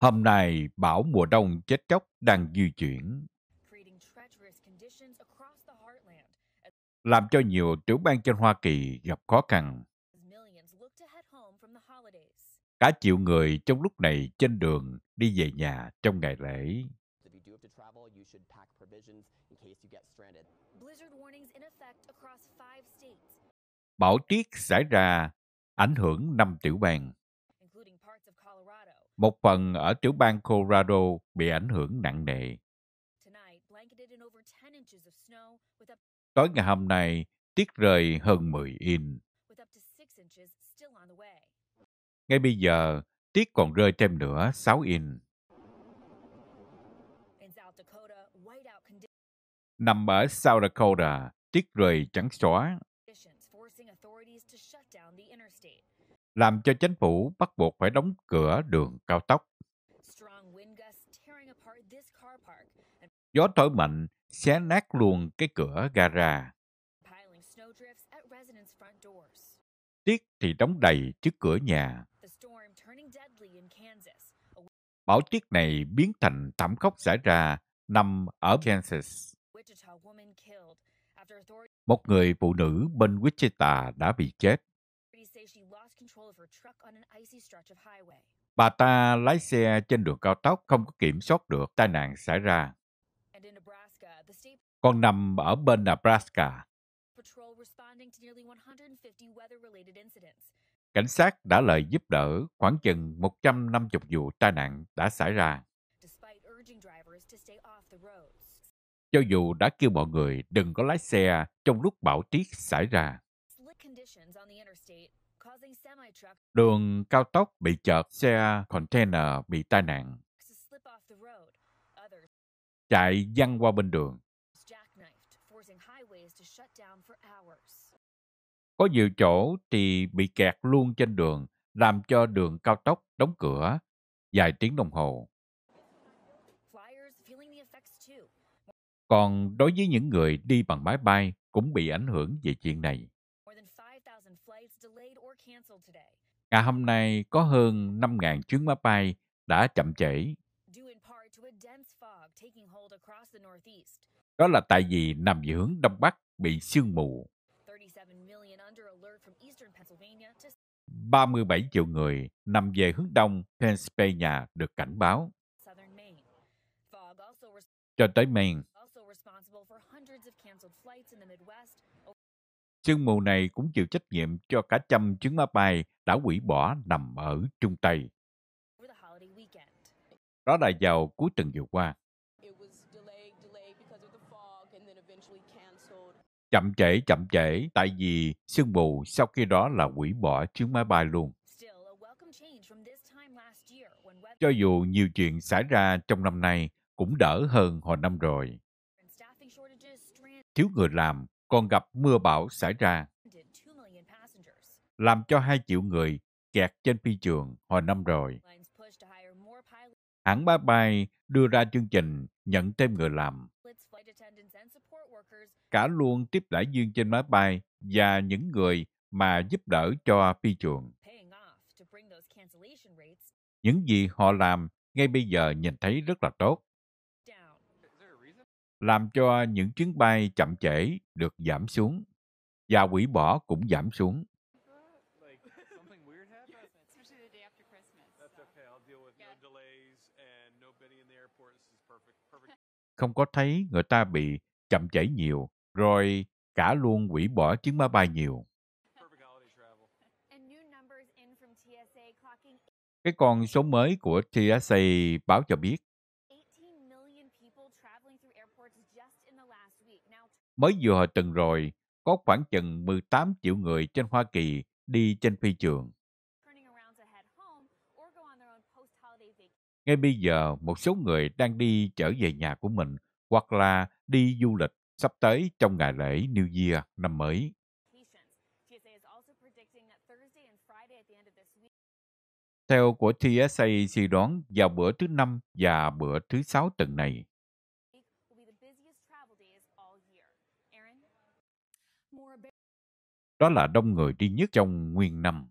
Hôm nay, bão mùa đông chết chóc đang di chuyển, làm cho nhiều tiểu bang trên Hoa Kỳ gặp khó khăn. Cả triệu người trong lúc này trên đường đi về nhà trong ngày lễ. Bão tuyết xảy ra, ảnh hưởng năm tiểu bang một phần ở tiểu bang Colorado bị ảnh hưởng nặng nề. Tối ngày hôm nay, tiết rơi hơn 10 in. Ngay bây giờ, tiết còn rơi thêm nữa 6 in. Nằm ở South Dakota, tiết rơi trắng xóa làm cho chính phủ bắt buộc phải đóng cửa đường cao tốc. Gió thổi mạnh xé nát luôn cái cửa gara. Tiết thì đóng đầy trước cửa nhà. Bão tuyết này biến thành thảm khốc xảy ra nằm ở Kansas. Một người phụ nữ bên Wichita đã bị chết Bà ta lái xe trên đường cao tốc không có kiểm soát được tai nạn xảy ra. Con nằm ở bên Nebraska. Cảnh sát đã lời giúp đỡ khoảng chừng 150 vụ tai nạn đã xảy ra. Cho dù đã kêu mọi người đừng có lái xe trong lúc bão tuyết xảy ra. Đường cao tốc bị chợt, xe container bị tai nạn. Chạy văng qua bên đường. Có nhiều chỗ thì bị kẹt luôn trên đường, làm cho đường cao tốc đóng cửa vài tiếng đồng hồ. Còn đối với những người đi bằng máy bay cũng bị ảnh hưởng về chuyện này. Ngày hôm nay có hơn 5.000 chuyến máy bay đã chậm trễ. Đó là tại vì nằm về hướng Đông Bắc bị sương mù. 37 triệu người nằm về hướng đông Pennsylvania được cảnh báo. Cho tới Maine. Sương mù này cũng chịu trách nhiệm cho cả trăm chuyến máy bay đã hủy bỏ nằm ở Trung Tây. Đó là vào cuối tuần vừa qua. Chậm trễ, chậm trễ, tại vì sương mù sau khi đó là hủy bỏ chuyến máy bay luôn. Cho dù nhiều chuyện xảy ra trong năm nay cũng đỡ hơn hồi năm rồi. Thiếu người làm, còn gặp mưa bão xảy ra, làm cho hai triệu người kẹt trên phi trường hồi năm rồi. Hãng máy bay đưa ra chương trình nhận thêm người làm. Cả luôn tiếp đãi duyên trên máy bay và những người mà giúp đỡ cho phi trường. Những gì họ làm ngay bây giờ nhìn thấy rất là tốt làm cho những chuyến bay chậm trễ được giảm xuống và quỹ bỏ cũng giảm xuống. Không có thấy người ta bị chậm trễ nhiều, rồi cả luôn quỹ bỏ chuyến máy bay nhiều. Cái con số mới của TSA báo cho biết Mới vừa tuần rồi, có khoảng chừng 18 triệu người trên Hoa Kỳ đi trên phi trường. Ngay bây giờ, một số người đang đi trở về nhà của mình hoặc là đi du lịch sắp tới trong ngày lễ New Year năm mới. Theo của TSA suy đoán vào bữa thứ năm và bữa thứ sáu tuần này, đó là đông người đi nhất trong nguyên năm.